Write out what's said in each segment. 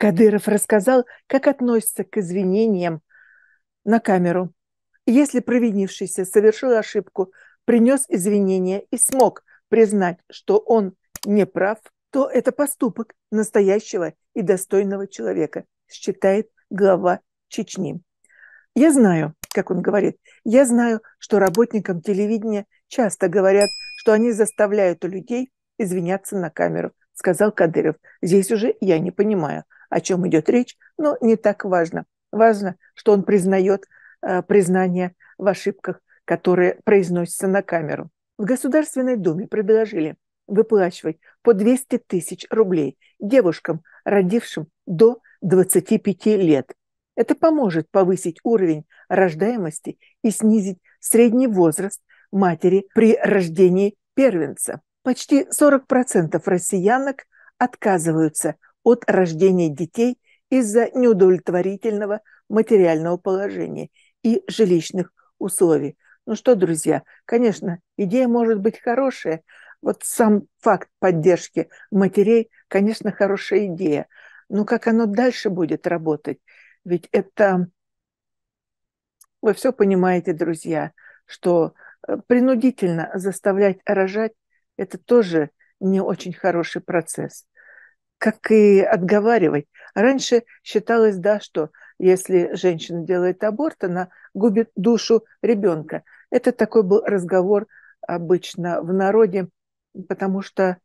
Кадыров рассказал, как относится к извинениям на камеру. Если провинившийся совершил ошибку, принес извинения и смог признать, что он не прав, то это поступок настоящего и достойного человека, считает глава Чечни. Я знаю, как он говорит, я знаю, что работникам телевидения часто говорят, что они заставляют у людей извиняться на камеру, сказал Кадыров. Здесь уже я не понимаю, о чем идет речь, но не так важно. Важно, что он признает э, признание в ошибках, которые произносятся на камеру. В Государственной Думе предложили выплачивать по 200 тысяч рублей девушкам, родившим до 25 лет. Это поможет повысить уровень рождаемости и снизить средний возраст матери при рождении первенца. Почти 40% россиянок отказываются от рождения детей из-за неудовлетворительного материального положения и жилищных условий. Ну что, друзья, конечно, идея может быть хорошая. Вот сам факт поддержки матерей, конечно, хорошая идея. Но как оно дальше будет работать? Ведь это... Вы все понимаете, друзья, что э, принудительно заставлять рожать – это тоже не очень хороший процесс как и отговаривать. Раньше считалось, да, что если женщина делает аборт, она губит душу ребенка. Это такой был разговор обычно в народе, потому что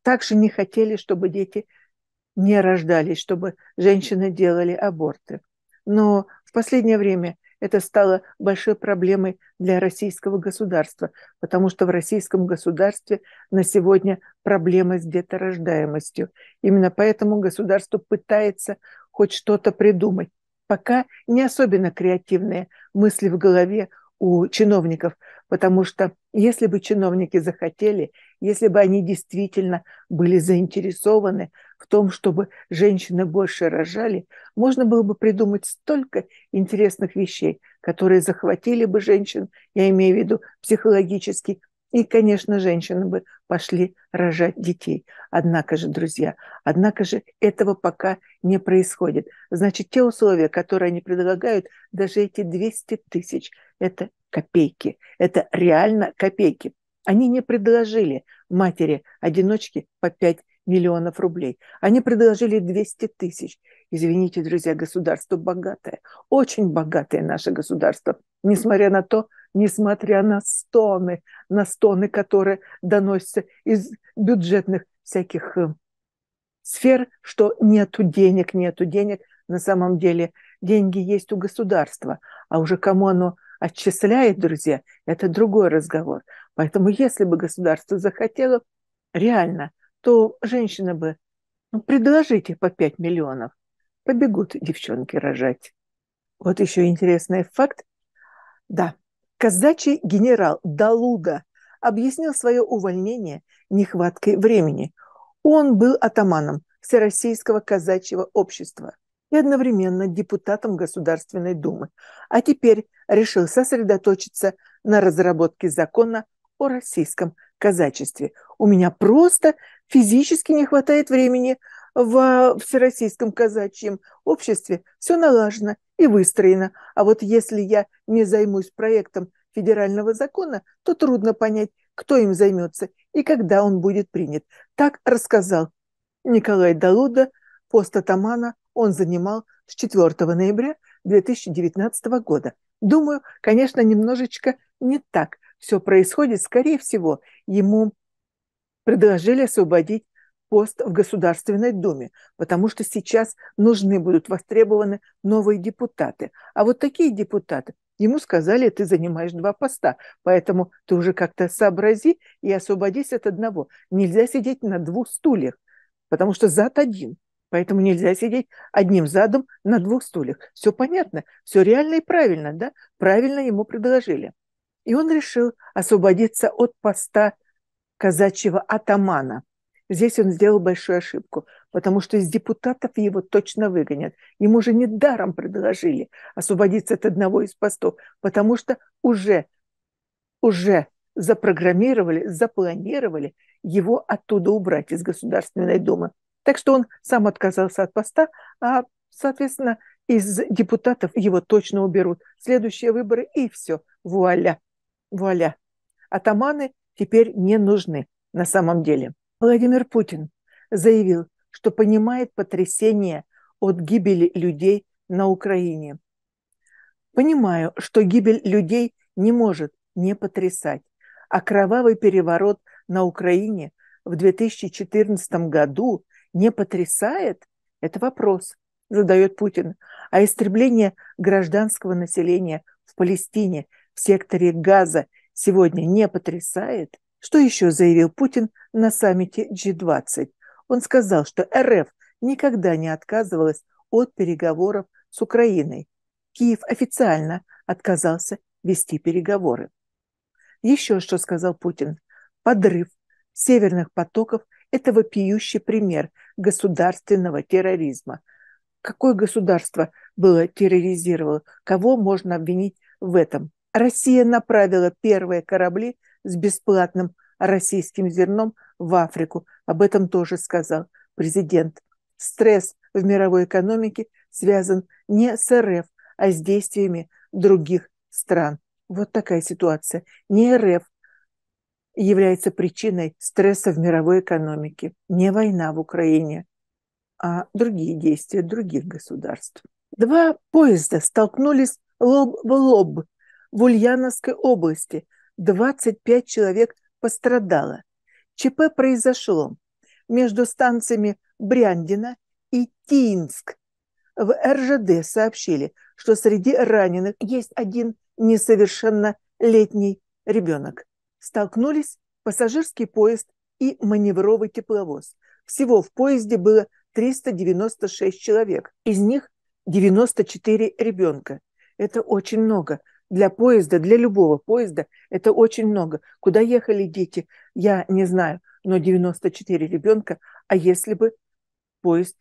также не хотели, чтобы дети не рождались, чтобы женщины делали аборты. Но в последнее время это стало большой проблемой для российского государства, потому что в российском государстве на сегодня проблемы с деторождаемостью. Именно поэтому государство пытается хоть что-то придумать. Пока не особенно креативные мысли в голове у чиновников, потому что если бы чиновники захотели, если бы они действительно были заинтересованы в том, чтобы женщины больше рожали, можно было бы придумать столько интересных вещей, которые захватили бы женщин, я имею в виду психологически, и, конечно, женщины бы пошли рожать детей. Однако же, друзья, однако же этого пока не происходит. Значит, те условия, которые они предлагают, даже эти 200 тысяч, это копейки. Это реально копейки. Они не предложили матери-одиночке по 5 миллионов рублей. Они предложили 200 тысяч. Извините, друзья, государство богатое, очень богатое наше государство, несмотря на то, несмотря на стоны, на стоны, которые доносятся из бюджетных всяких э, сфер, что нету денег, нету денег. На самом деле деньги есть у государства, а уже кому оно отчисляет, друзья, это другой разговор. Поэтому если бы государство захотело реально – то женщина бы, ну, предложите по 5 миллионов, побегут девчонки рожать. Вот еще интересный факт. Да, казачий генерал Далуда объяснил свое увольнение нехваткой времени. Он был атаманом Всероссийского казачьего общества и одновременно депутатом Государственной Думы, а теперь решил сосредоточиться на разработке закона о российском казачестве. У меня просто физически не хватает времени в э, Всероссийском казачьем обществе. Все налажено и выстроено. А вот если я не займусь проектом федерального закона, то трудно понять, кто им займется и когда он будет принят. Так рассказал Николай Далуда, пост атамана он занимал с 4 ноября 2019 года. Думаю, конечно, немножечко не так все происходит. Скорее всего, ему предложили освободить пост в Государственной Думе, потому что сейчас нужны будут востребованы новые депутаты. А вот такие депутаты, ему сказали, ты занимаешь два поста, поэтому ты уже как-то сообрази и освободись от одного. Нельзя сидеть на двух стульях, потому что зад один. Поэтому нельзя сидеть одним задом на двух стульях. Все понятно, все реально и правильно, да? Правильно ему предложили. И он решил освободиться от поста казачьего атамана. Здесь он сделал большую ошибку, потому что из депутатов его точно выгонят. Ему же недаром предложили освободиться от одного из постов, потому что уже, уже запрограммировали, запланировали его оттуда убрать из Государственной Думы. Так что он сам отказался от поста, а, соответственно, из депутатов его точно уберут. Следующие выборы и все. Вуаля. Вуаля. Атаманы теперь не нужны на самом деле. Владимир Путин заявил, что понимает потрясение от гибели людей на Украине. Понимаю, что гибель людей не может не потрясать, а кровавый переворот на Украине в 2014 году не потрясает? Это вопрос, задает Путин. А истребление гражданского населения в Палестине, в секторе Газа – сегодня не потрясает? Что еще заявил Путин на саммите G20? Он сказал, что РФ никогда не отказывалась от переговоров с Украиной. Киев официально отказался вести переговоры. Еще что сказал Путин. Подрыв северных потоков – это вопиющий пример государственного терроризма. Какое государство было терроризировало? Кого можно обвинить в этом? Россия направила первые корабли с бесплатным российским зерном в Африку. Об этом тоже сказал президент. Стресс в мировой экономике связан не с РФ, а с действиями других стран. Вот такая ситуация. Не РФ является причиной стресса в мировой экономике, не война в Украине, а другие действия других государств. Два поезда столкнулись лоб в лоб в Ульяновской области 25 человек пострадало. ЧП произошло между станциями Бряндина и Тинск. В РЖД сообщили, что среди раненых есть один несовершеннолетний ребенок. Столкнулись пассажирский поезд и маневровый тепловоз. Всего в поезде было 396 человек, из них 94 ребенка. Это очень много для поезда, для любого поезда, это очень много. Куда ехали дети, я не знаю, но 94 ребенка, а если бы поезд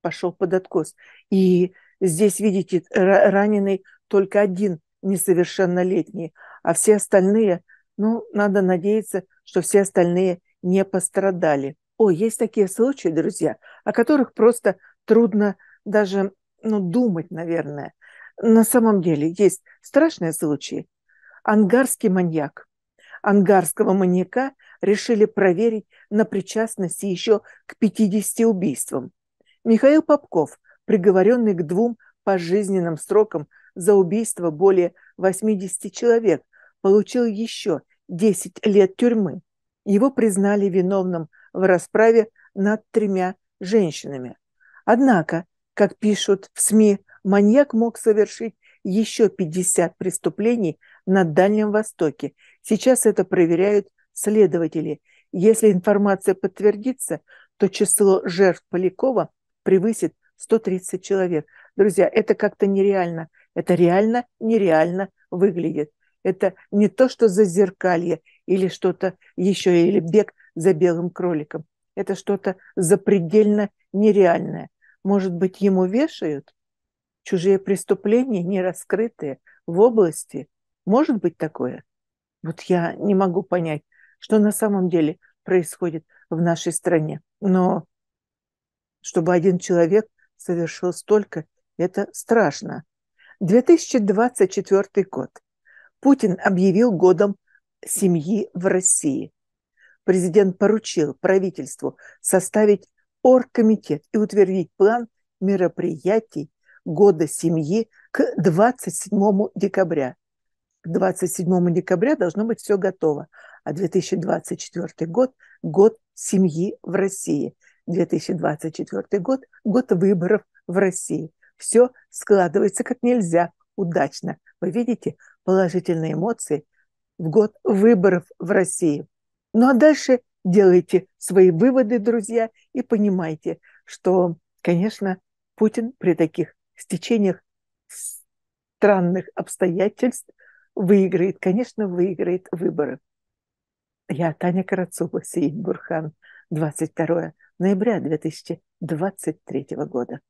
пошел под откос. И здесь, видите, раненый только один несовершеннолетний, а все остальные, ну, надо надеяться, что все остальные не пострадали. О, есть такие случаи, друзья, о которых просто трудно даже ну, думать, наверное на самом деле есть страшные случаи. Ангарский маньяк. Ангарского маньяка решили проверить на причастности еще к 50 убийствам. Михаил Попков, приговоренный к двум пожизненным срокам за убийство более 80 человек, получил еще 10 лет тюрьмы. Его признали виновным в расправе над тремя женщинами. Однако, как пишут в СМИ маньяк мог совершить еще 50 преступлений на Дальнем Востоке. Сейчас это проверяют следователи. Если информация подтвердится, то число жертв Полякова превысит 130 человек. Друзья, это как-то нереально. Это реально нереально выглядит. Это не то, что за зеркалье или что-то еще, или бег за белым кроликом. Это что-то запредельно нереальное. Может быть, ему вешают? чужие преступления, не раскрытые в области. Может быть такое? Вот я не могу понять, что на самом деле происходит в нашей стране. Но чтобы один человек совершил столько, это страшно. 2024 год. Путин объявил годом семьи в России. Президент поручил правительству составить оргкомитет и утвердить план мероприятий года семьи к 27 декабря. К 27 декабря должно быть все готово. А 2024 год – год семьи в России. 2024 год – год выборов в России. Все складывается как нельзя удачно. Вы видите положительные эмоции в год выборов в России. Ну а дальше делайте свои выводы, друзья, и понимайте, что, конечно, Путин при таких стечениях странных обстоятельств выиграет, конечно, выиграет выборы. Я Таня Карацуба, Сеид Бурхан, 22 ноября 2023 года.